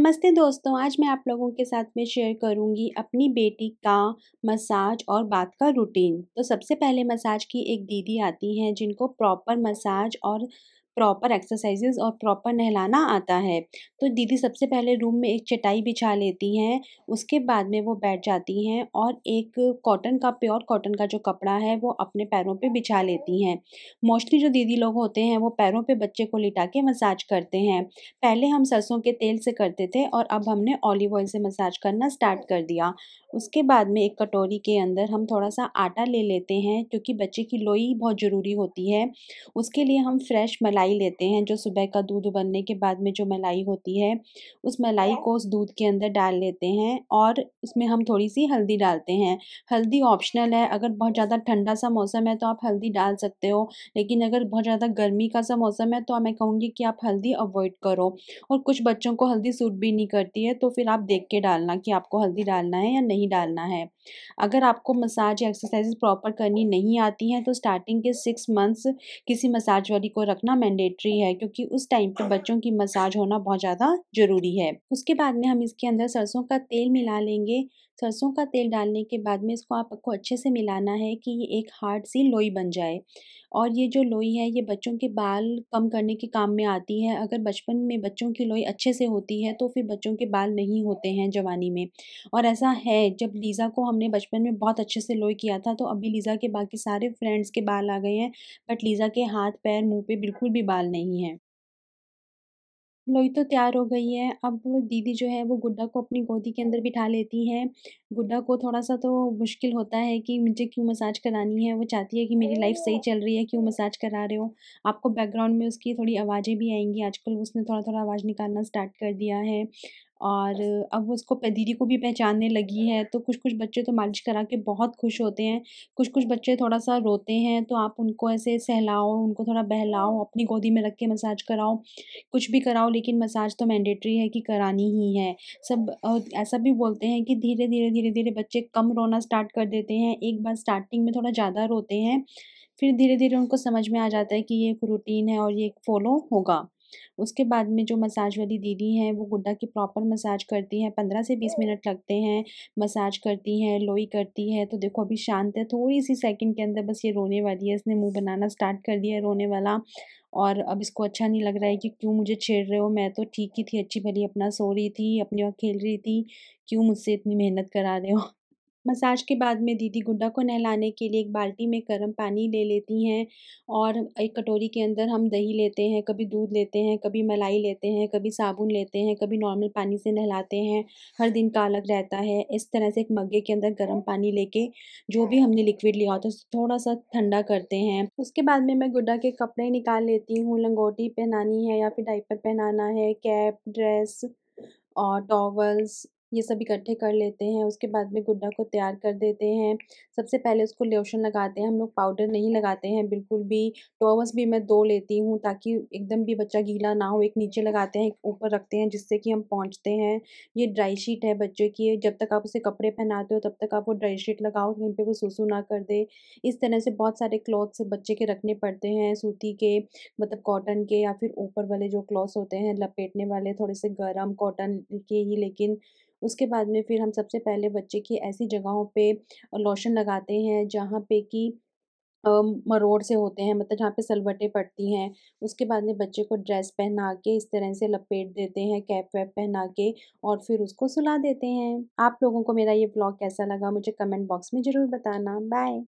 नमस्ते दोस्तों आज मैं आप लोगों के साथ में शेयर करूंगी अपनी बेटी का मसाज और बात का रूटीन तो सबसे पहले मसाज की एक दीदी आती हैं जिनको प्रॉपर मसाज और प्रॉपर एक्सरसाइजेज और प्रॉपर नहलाना आता है तो दीदी सबसे पहले रूम में एक चटाई बिछा लेती हैं उसके बाद में वो बैठ जाती हैं और एक कॉटन का प्योर कॉटन का जो कपड़ा है वो अपने पैरों पे बिछा लेती हैं मोस्टली जो दीदी लोग होते हैं वो पैरों पे बच्चे को लिटा के मसाज करते हैं पहले हम सरसों के तेल से करते थे और अब हमने ऑलिव ऑयल से मसाज करना स्टार्ट कर दिया उसके बाद में एक कटोरी के अंदर हम थोड़ा सा आटा ले लेते हैं क्योंकि बच्चे की लोई बहुत ज़रूरी होती है उसके लिए हम फ्रेश मलाई मलाई लेते हैं जो सुबह का दूध उबलने के बाद में जो मलाई होती है उस मलाई को उस दूध के अंदर डाल लेते हैं और उसमें हम थोड़ी सी हल्दी डालते हैं हल्दी ऑप्शनल है अगर बहुत ज़्यादा ठंडा सा मौसम है तो आप हल्दी डाल सकते हो लेकिन अगर बहुत ज़्यादा गर्मी का सा मौसम है तो मैं कहूँगी कि आप हल्दी अवॉइड करो और कुछ बच्चों को हल्दी सूट भी नहीं करती है तो फिर आप देख के डालना कि आपको हल्दी डालना है या नहीं डालना है अगर आपको मसाज या प्रॉपर करनी नहीं आती हैं तो स्टार्टिंग के सिक्स मंथ्स किसी मसाज वाली को रखना मैं मैंडेटरी है क्योंकि उस टाइम पे बच्चों की मसाज होना बहुत ज़्यादा ज़रूरी है उसके बाद में हम इसके अंदर सरसों का तेल मिला लेंगे सरसों का तेल डालने के बाद में इसको आपको अच्छे से मिलाना है कि ये एक हार्ड सी लोई बन जाए और ये जो लोई है ये बच्चों के बाल कम करने के काम में आती है अगर बचपन में बच्चों की लोई अच्छे से होती है तो फिर बच्चों के बाल नहीं होते हैं जवानी में और ऐसा है जब लीज़ा को हमने बचपन में बहुत अच्छे से लोई किया था तो अभी लीज़ा के बाकी सारे फ्रेंड्स के बाल आ गए हैं बट लीज़ा के हाथ पैर मुँह पर बिल्कुल भी भी बाल नहीं है लोई तो तैयार हो गई है अब दीदी जो है वो गुड्डा को अपनी गोदी के अंदर बिठा लेती हैं गुड्डा को थोड़ा सा तो मुश्किल होता है कि मुझे क्यों मसाज करानी है वो चाहती है कि मेरी लाइफ सही चल रही है क्यों मसाज करा रहे हो आपको बैकग्राउंड में उसकी थोड़ी आवाज़ें भी आएंगी आजकल उसने थोड़ा थोड़ा आवाज़ निकालना स्टार्ट कर दिया है और अब उसको दीदी को भी पहचानने लगी है तो कुछ कुछ बच्चे तो मालिश करा के बहुत खुश होते हैं कुछ कुछ बच्चे थोड़ा सा रोते हैं तो आप उनको ऐसे सहलाओ उनको थोड़ा बहलाओ अपनी गोदी में रख के मसाज कराओ कुछ भी कराओ लेकिन मसाज तो मैंडेटरी है कि करानी ही है सब ऐसा भी बोलते हैं कि धीरे धीरे धीरे धीरे बच्चे कम रोना स्टार्ट कर देते हैं एक बार स्टार्टिंग में थोड़ा ज़्यादा रोते हैं फिर धीरे धीरे उनको समझ में आ जाता है कि ये एक रूटीन है और ये एक फॉलो होगा उसके बाद में जो मसाज वाली दीदी हैं वो गुड्डा की प्रॉपर मसाज करती हैं पंद्रह से बीस मिनट लगते हैं मसाज करती हैं लोई करती है तो देखो अभी शांत है थोड़ी सी सेकंड के अंदर बस ये रोने वाली है इसने मुंह बनाना स्टार्ट कर दिया है रोने वाला और अब इसको अच्छा नहीं लग रहा है कि क्यों मुझे छेड़ रहे हो मैं तो ठीक ही थी अच्छी भली अपना सो रही थी अपने वक्त खेल रही थी क्यों मुझसे इतनी मेहनत करा रहे हो मसाज के बाद में दीदी गुड्डा को नहलाने के लिए एक बाल्टी में गर्म पानी ले लेती हैं और एक कटोरी के अंदर हम दही लेते हैं कभी दूध लेते हैं कभी मलाई लेते हैं कभी साबुन लेते हैं कभी नॉर्मल पानी से नहलाते हैं हर दिन का अलग रहता है इस तरह से एक मग्गे के अंदर गर्म पानी लेके जो भी हमने लिक्विड लिया होता है थोड़ा सा ठंडा करते हैं उसके बाद में मैं गुड्डा के कपड़े निकाल लेती हूँ लंगोटी पहनानी है या फिर डाइपर पहनाना है कैप ड्रेस और टॉवल्स ये सब इकट्ठे कर लेते हैं उसके बाद में गुड्डा को तैयार कर देते हैं सबसे पहले उसको लोशन लगाते हैं हम लोग पाउडर नहीं लगाते हैं बिल्कुल भी टॉवर्स भी मैं दो लेती हूँ ताकि एकदम भी बच्चा गीला ना हो एक नीचे लगाते हैं एक ऊपर रखते हैं जिससे कि हम पहुँचते हैं ये ड्राई शीट है बच्चे की जब तक आप उसे कपड़े पहनाते हो तब तक आप वो ड्राई शीट लगाओ कहीं पर वो सूसू ना कर दे इस तरह से बहुत सारे क्लॉथ्स बच्चे के रखने पड़ते हैं सूती के मतलब कॉटन के या फिर ऊपर वाले जो क्लॉथ्स होते हैं लपेटने वाले थोड़े से गर्म कॉटन के ही लेकिन उसके बाद में फिर हम सबसे पहले बच्चे की ऐसी जगहों पे लोशन लगाते हैं जहाँ पे कि मरोड़ से होते हैं मतलब जहाँ पे सलवटें पड़ती हैं उसके बाद में बच्चे को ड्रेस पहना के इस तरह से लपेट देते हैं कैप वैप पहना के और फिर उसको सुला देते हैं आप लोगों को मेरा ये ब्लॉग कैसा लगा मुझे कमेंट बॉक्स में ज़रूर बताना बाय